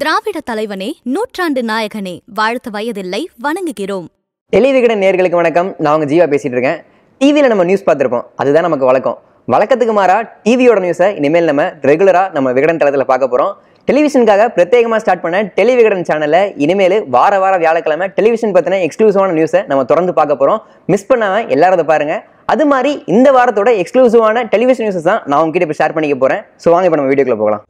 திராவிட தலைவனே நூற்றாண்டு நாயகனே வாழ்த்த வயதில்லை வணங்குகிறோம் தெளிவுகிட நேர்களுக்கு வணக்கம் நான் உங்க ஜீவா பேசிட்டு இருக்கேன் டிவியில நம்ம நியூஸ் பார்த்துருப்போம் அதுதான் நமக்கு வழக்கம் வழக்கத்துக்கு மாறா டிவியோட நியூஸை இனிமேல் நம்ம ரெகுலராக நம்ம விகடன் தளத்தில் பார்க்க போறோம் டெலிவிஷனுக்காக பிரத்யேகமாக ஸ்டார்ட் பண்ண டெலிவிகடன் சேனலில் இனிமேல் வார வார வியாழக்கிழமை டெலிவிஷன் பற்றின எக்ஸ்க்ளூசிவான நியூஸை நம்ம தொடர்ந்து பார்க்க போகிறோம் மிஸ் பண்ணாமல் எல்லாரும் அதை பாருங்கள் அது மாதிரி இந்த வாரத்தோட எக்ஸ்க்ளூசிவான டெலிவிஷன் நியூஸஸ் தான் நான் உங்ககிட்ட இப்போ ஷேர் பண்ணிக்க போகிறேன் ஸோ வாங்க இப்போ நம்ம வீடியோக்குள்ளே போகலாம்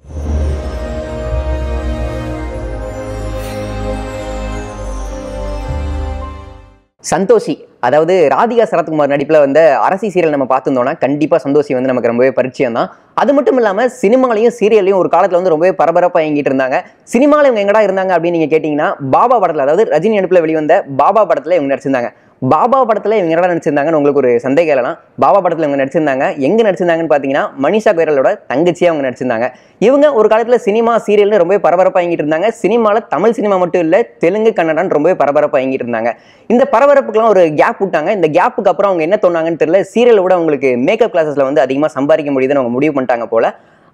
சந்தோஷி அதாவது ராதிகா சரத்குமார் நடிப்பில் வந்த அரசி சீரியல் நம்ம பார்த்துருந்தோம்னா கண்டிப்பாக சந்தோஷி வந்து நமக்கு ரொம்பவே பரிச்சயம் தான் அது மட்டும் இல்லாமல் சினிமாலையும் சீரியல்லையும் ஒரு காலத்தில் வந்து ரொம்பவே பரபரப்பாக இயங்கிட்டு இருந்தாங்க சினிமாவில் இவங்க எங்கடா இருந்தாங்க அப்படின்னு நீங்கள் கேட்டிங்கன்னா பாபா படத்தில் அதாவது ரஜினி நடிப்பில் வெளிவந்த பாபா படத்தில் இவங்க நடிச்சிருந்தாங்க பாபா படத்தில் இவங்க என்ன நடிச்சிருந்தாங்கன்னு உங்களுக்கு ஒரு சந்தேகம் இல்லைனா பாபா படத்தில் இவங்க நடிச்சிருந்தாங்க எங்கே நடிச்சிருந்தாங்கன்னு பார்த்தீங்கன்னா மனிஷா கொய்ரலோட தங்கச்சியாக அவங்க நடிச்சிருந்தாங்க இவங்க ஒரு காலத்தில் சினிமா சீரியல்னு ரொம்பவே பரபரப்பாக இருந்தாங்க சினிமாவில் தமிழ் சினிமா மட்டும் இல்லை தெலுங்கு கன்னடான்னு ரொம்பவே பரபரப்பாக இயங்கிட்டு இருந்தாங்க இந்த பரபரப்புக்கெல்லாம் ஒரு கேப் விட்டாங்க இந்த கேப்புக்கு அப்புறம் அவங்க என்ன சொன்னாங்கன்னு தெரியல சீரியல் விட அவங்களுக்கு மேக்கப் கிளாஸஸில் வந்து அதிகமாக சம்பாதிக்க முடியுதுன்னு அவங்க முடிவு பண்ணிட்டாங்க போல்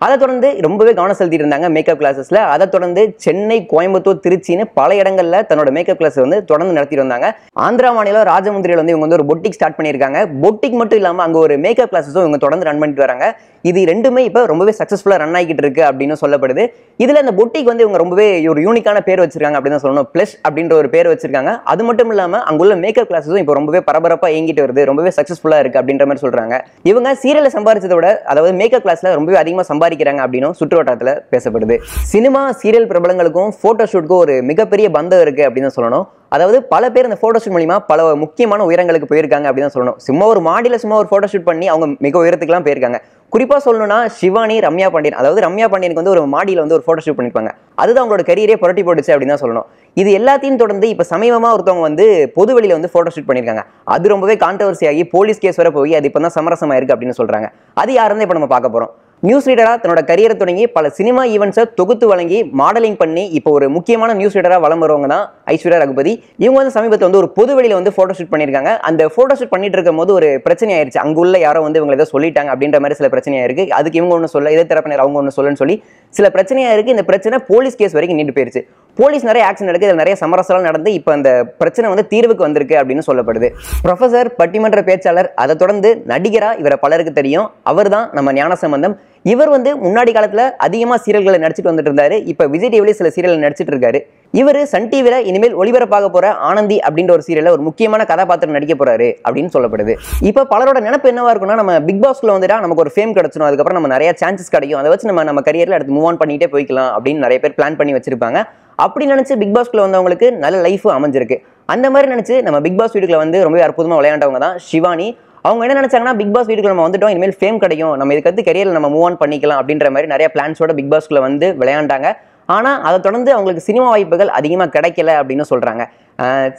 அதை தொடர்ந்து ரொம்பவே கவனம் செலுத்திட்டு இருந்தாங்க மேக்கப் கிளாஸஸில் அதை தொடர்ந்து சென்னை கோயம்புத்தூர் திருச்சின்னு பல இடங்களில் தன்னோட மேக்கப் கிளாஸ் வந்து தொடர்ந்து நடத்திட்டு வந்தாங்க ஆந்திரா மாநிலம் ராஜமுந்திரியில் வந்து இவங்க வந்து ஒரு பொட்டிக் ஸ்டார்ட் பண்ணியிருக்காங்க பொட்டிக் மட்டும் இல்லாமல் அங்கே ஒரு மேக்கப் கிளாஸஸும் இவங்க தொடர்ந்து ரன் பண்ணிட்டு வராங்க இது ரெண்டுமே இப்போ ரொம்பவே சக்ஸஸ்ஃபுல்லாக ரன் ஆகிட்டு இருக்கு அப்படின்னு சொல்லப்படுது இதில் அந்த பொட்டிக் வந்து இவங்க ரொம்பவே ஒரு யூனிக்கான பேர் வச்சிருக்காங்க அப்படின்னு சொல்லணும் ப்ளஸ் அப்படின்ற ஒரு பேர் வச்சிருக்காங்க அது மட்டும் இல்லாமல் அங்குள்ள மேக்கப் கிளாஸஸும் இப்போ ரொம்பவே பரபரப்பாக இயங்கிட்டு வருது ரொம்பவே சக்ஸஸ்ஃபுல்லாக இருக்குது அப்படின்ற மாதிரி சொல்கிறாங்க இவங்க சீரியலை சம்பாதிச்சதோட விட அதாவது மேக்கப் கிளாஸில் ரொம்பவே அதிகமாக சம்பாதி சம்பாதிக்கிறாங்க சுற்று சுற்றுவட்டாரத்தில் பேசப்படுது சினிமா சீரியல் பிரபலங்களுக்கும் ஃபோட்டோஷூட்க்கும் ஒரு மிகப்பெரிய பந்தம் இருக்கு அப்படின்னு சொல்லணும் அதாவது பல பேர் இந்த ஃபோட்டோஷூட் மூலிமா பல முக்கியமான உயரங்களுக்கு போயிருக்காங்க அப்படின்னு தான் சொல்லணும் சும்மா ஒரு மாடியில் சும்மா ஒரு ஃபோட்டோஷூட் பண்ணி அவங்க மிக உயரத்துக்குலாம் போயிருக்காங்க குறிப்பாக சொல்லணும்னா சிவானி ரம்யா பாண்டியன் அதாவது ரம்யா பாண்டியனுக்கு வந்து ஒரு மாடியில் வந்து ஒரு ஃபோட்டோஷூட் பண்ணியிருப்பாங்க அதுதான் அவங்களோட கரியரே புரட்டி போட்டுச்சு அப்படின்னு தான் சொல்லணும் இது எல்லாத்தையும் தொடர்ந்து இப்போ சமீபமாக ஒருத்தவங்க வந்து பொது வெளியில் வந்து ஃபோட்டோஷூட் பண்ணியிருக்காங்க அது ரொம்பவே கான்ட்ரவர்சி ஆகி போலீஸ் கேஸ் வர போய் அது இப்போ தான் சமரசமாக இருக்குது அப்படின்னு சொல்கிறாங்க அது யாருந்தே இப்போ நம்ம பார்க்க போகிறோம் நியூஸ் ரீடராக தன்னோட கரியரை தொடங்கி பல சினிமா ஈவெண்ட்ஸை தொகுத்து வழங்கி மாடலிங் பண்ணி இப்போ ஒரு முக்கியமான நியூஸ் ரீடராக வளம் வருவங்க தான் ஐஸ்வர்யா ரகுபதி இவங்க வந்து சமீபத்தில் வந்து ஒரு பொது வெளியில் வந்து ஃபோட்டோ ஷூட் பண்ணியிருக்காங்க அந்த ஃபோட்டோ ஷூட் பண்ணிட்டு இருக்கும் போது ஒரு பிரச்சனை ஆயிருச்சு அங்குள்ள யாரோ வந்து இவங்க ஏதோ சொல்லிட்டாங்க அப்படின்ற மாதிரி சில பிரச்சனையாக இருக்குது அதுக்கு இவங்க ஒன்று சொல்ல இதே தரப்பினர் அவங்க ஒன்று சொல்லுன்னு சொல்லி சில பிரச்சனையாக இருக்குது இந்த பிரச்சனை போலீஸ் கேஸ் வரைக்கும் நீண்டு போயிருச்சு போலீஸ் நிறைய ஆக்ஷன் எடுக்க இதில் நிறைய சமரசலாம் நடந்து இப்போ அந்த பிரச்சனை வந்து தீர்வுக்கு வந்திருக்கு அப்படின்னு சொல்லப்படுது ப்ரொஃபசர் பட்டிமன்ற பேச்சாளர் அதை தொடர்ந்து நடிகராக இவரை பலருக்கு தெரியும் அவர் தான் நம்ம சம்பந்தம் இவர் வந்து முன்னாடி காலத்தில் அதிகமாக சீரியல்களை நடிச்சிட்டு வந்துட்டு இருந்தார் இப்போ விஜய் டிவிலேயே சில சீரியல் நடிச்சிட்டு இருக்காரு இவர் சன் டிவியில் இனிமேல் ஒளிபரப்பாக போகிற ஆனந்தி அப்படின்ற ஒரு சீரியலில் ஒரு முக்கியமான கதாபாத்திரம் நடிக்க போகிறாரு அப்படின்னு சொல்லப்படுது இப்போ பலரோட நினப்பு என்னவாக இருக்குன்னா நம்ம பிக் பாஸ்க்குள்ள வந்துட்டால் நமக்கு ஒரு ஃபேம் கிடச்சிடும் அதுக்கப்புறம் நம்ம நிறைய சான்சஸ் கிடைக்கும் அதை வச்சு நம்ம நம்ம கரியரில் அடுத்து மூவ் ஆன் பண்ணிகிட்டே போய்க்கலாம் அப்படின்னு நிறைய பேர் பிளான் பண்ணி வச்சிருப்பாங்க அப்படி நினச்சி பிக் பாஸ்க்கில் வந்தவங்களுக்கு நல்ல லைஃப் அமைஞ்சிருக்கு அந்த மாதிரி நினச்சி நம்ம பிக் பாஸ் வீடுகளை வந்து ரொம்பவே அற்புதமாக விளையாண்டவங்க தான் சிவானி அவங்க என்ன நினச்சாங்கன்னா பிக் பாஸ் வீட்டுக்கு நம்ம வந்துட்டோம் இனிமேல் ஃபேம் கிடைக்கும் நம்ம இதுக்கடுத்து கெரியரில் நம்ம மூவ் ஆன் பண்ணிக்கலாம் அப்படின்ற மாதிரி நிறைய பிளான்ஸோட பிக் பாஸ்க்கில் வந்து விளையாண்டாங்க ஆனால் அதை தொடர்ந்து அவங்களுக்கு சினிமா வாய்ப்புகள் அதிகமாக கிடைக்கல அப்படின்னு சொல்கிறாங்க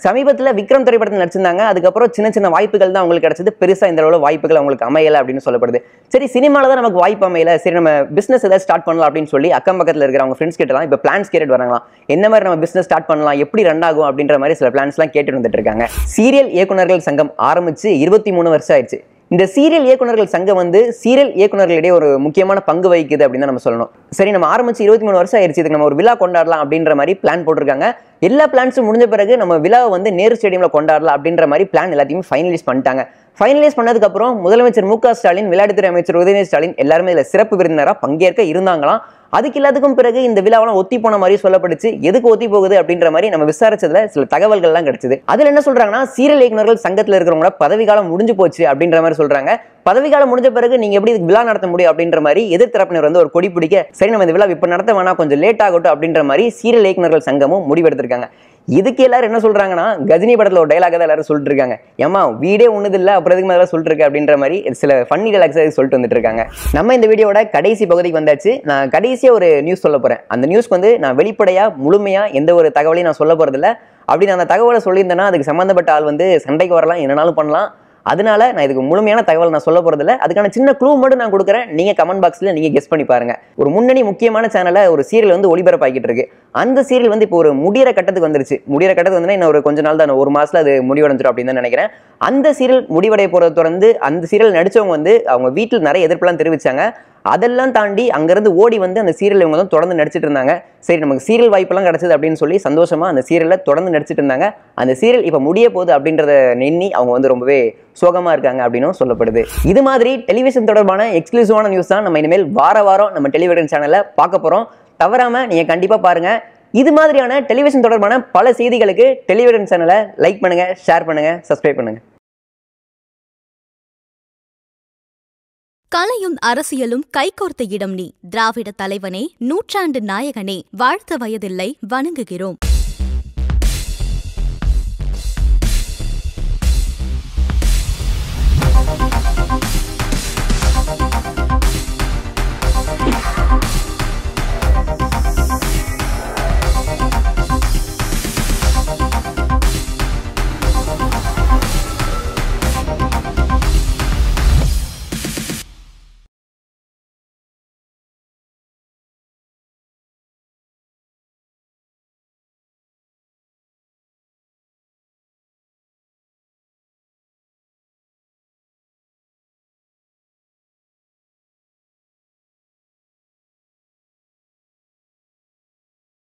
சமீபத்தில் விக்ரம் திரைப்படத்தில் நடிச்சிருந்தாங்க அதுக்கப்புறம் சின்ன சின்ன வாய்ப்புகள் தான் அவங்களுக்கு கிடைச்சது பெருசாக இந்த அளவில் வாய்ப்புகள் அவங்களுக்கு அமையலை அப்படின்னு சொல்லப்படுது சரி சினிமாவில் தான் நமக்கு வாய்ப்பு அமையல சரி நம்ம பிஸ்னஸ் ஏதாவது ஸ்டார்ட் பண்ணலாம் அப்படின்னு சொல்லி அக்கம் பக்கத்தில் இருக்கிற அவங்க ஃப்ரெண்ட்ஸ் கிட்டலாம் இப்போ பிளான்ஸ் கேட்டு வராங்களாம் என்ன மாதிரி நம்ம பிஸ்னஸ் ஸ்டார்ட் பண்ணலாம் எப்படி ரன் ஆகும் அப்படின்ற மாதிரி சில பிளான்ஸ்லாம் கேட்டு வந்துட்டு இருக்காங்க சீரியல் இயக்குநர்கள் சங்கம் ஆரம்பித்து இருபத்தி மூணு வருஷம் ஆயிடுச்சு இந்த சீரியல் இயக்குநர்கள் சங்கம் வந்து சீரியல் இயக்குநர்களிடையே ஒரு முக்கியமான பங்கு வகிக்குது அப்படின்னு தான் நம்ம சொல்லணும் சரி நம்ம ஆரம்பிச்சு இருபத்தி மூணு வருஷம் ஆயிடுச்சு இதுக்கு நம்ம ஒரு விழா கொண்டாடலாம் அப்படின்ற மாதிரி பிளான் போட்டிருக்காங்க எல்லா பிளான்ஸும் முடிஞ்ச பிறகு நம்ம விழாவை வந்து நேரு ஸ்டேடியமில் கொண்டாடலாம் அப்படின்ற மாதிரி பிளான் எல்லாத்தையுமே ஃபைனலைஸ் பண்ணிட்டாங்க ஃபைனலைஸ் பண்ணதுக்கப்புறம் முதலமைச்சர் மு க ஸ்டாலின் விளையாட்டுத்துறை அமைச்சர் உதயநிதி ஸ்டாலின் எல்லாருமே இதில் சிறப்பு விருந்தினராக பங்கேற்க இருந்தாங்களாம் அதுக்கு எல்லாத்துக்கும் பிறகு இந்த விழாவெல்லாம் ஒத்தி போன மாதிரி சொல்லப்படுச்சு எதுக்கு ஒத்தி போகுது அப்படின்ற மாதிரி நம்ம விசாரிச்சதுல சில தகவல்கள்லாம் கிடைச்சது அதில் என்ன சொல்றாங்கன்னா சீரியல் இயக்குநர்கள் சங்கத்தில் இருக்கிறவங்கள பதவிகாலம் முடிஞ்சு போச்சு அப்படின்ற மாதிரி சொல்றாங்க பதவிகாலம் முடிஞ்ச பிறகு நீங்க எப்படி இதுக்கு விழா நடத்த முடியும் அப்படின்ற மாதிரி எதிர்த்தரப்பினர் வந்து ஒரு கொடி பிடிக்க சரி நம்ம இந்த விழா இப்போ நடத்த வேணா கொஞ்சம் லேட் ஆகட்டும் அப்படின்ற மாதிரி சீரியல் இயக்குநர்கள் சங்கமும் முடிவெடுத்திருக்காங்க இதுக்கு எல்லாரும் என்ன சொல்றாங்கன்னா கஜினி படத்தில் ஒரு டைலாக தான் எல்லாரும் சொல்லிட்டு இருக்காங்க ஏமா வீடே ஒன்றுது இல்லை அப்புறம் எதுக்கு மேலே சொல்லிட்டு அப்படின்ற மாதிரி சில ஃபன்னி டைலாக்ஸாக சொல்லிட்டு வந்துட்டு இருக்காங்க நம்ம இந்த வீடியோட கடைசி பகுதிக்கு வந்தாச்சு நான் கடைசியாக ஒரு நியூஸ் சொல்ல போகிறேன் அந்த நியூஸ்க்கு வந்து நான் வெளிப்படையாக முழுமையாக எந்த ஒரு தகவலையும் நான் சொல்ல போகிறதில்ல அப்படி நான் அந்த தகவலை சொல்லியிருந்தேன்னா அதுக்கு சம்மந்தப்பட்ட ஆள் வந்து சண்டைக்கு வரலாம் என்னன்னாலும் பண்ணலாம் அதனால நான் இதுக்கு முழுமையான தகவல் நான் சொல்ல இல்லை அதுக்கான சின்ன க்ளூ மட்டும் நான் கொடுக்குறேன் நீங்கள் கமெண்ட் பாக்ஸில் நீங்கள் கெஸ் பண்ணி பாருங்க ஒரு முன்னணி முக்கியமான சேனலை ஒரு சீரியல் வந்து ஒளிபரப்பாக்கிட்டு இருக்கு அந்த சீரியல் வந்து இப்போ ஒரு முடிகிற கட்டத்துக்கு வந்துருச்சு முடிகிற கட்டத்துக்கு வந்து இன்னும் ஒரு கொஞ்ச நாள் தான் ஒரு மாதத்தில் அது முடிவடைஞ்சிடும் அப்படின்னு தான் நினைக்கிறேன் அந்த சீரியல் முடிவடைய போகிறத தொடர்ந்து அந்த சீரியல் நடித்தவங்க வந்து அவங்க வீட்டில் நிறைய எதிர்ப்புலாம் தெரிவித்தாங்க அதெல்லாம் தாண்டி அங்கேருந்து ஓடி வந்து அந்த சீரியல் இவங்க தான் தொடர்ந்து நடிச்சிட்டு இருந்தாங்க சரி நமக்கு சீரியல் வாய்ப்பெல்லாம் கிடச்சிது அப்படின்னு சொல்லி சந்தோஷமாக அந்த சீரியலில் தொடர்ந்து நடிச்சிட்டு இருந்தாங்க அந்த சீரியல் இப்போ முடிய போகுது அப்படின்றத நின்று அவங்க வந்து ரொம்பவே சோகமாக இருக்காங்க அப்படின்னும் சொல்லப்படுது இது மாதிரி டெலிவிஷன் தொடர்பான எக்ஸ்க்ளூசிவான நியூஸ் தான் நம்ம இனிமேல் வார வாரம் நம்ம டெலிவிஷன் சேனலில் பார்க்க போகிறோம் தவறாமல் நீங்கள் கண்டிப்பாக பாருங்கள் இது மாதிரியான டெலிவிஷன் தொடர்பான பல செய்திகளுக்கு டெலிவிஷன் சேனலை லைக் பண்ணுங்கள் ஷேர் பண்ணுங்கள் சப்ஸ்கிரைப் பண்ணுங்கள் கலையும் அரசியலும் கைகோர்த்த இடம் நீ திராவிட தலைவனே நூற்றாண்டு நாயகனே வாழ்த்த வயதில்லை வணங்குகிறோம்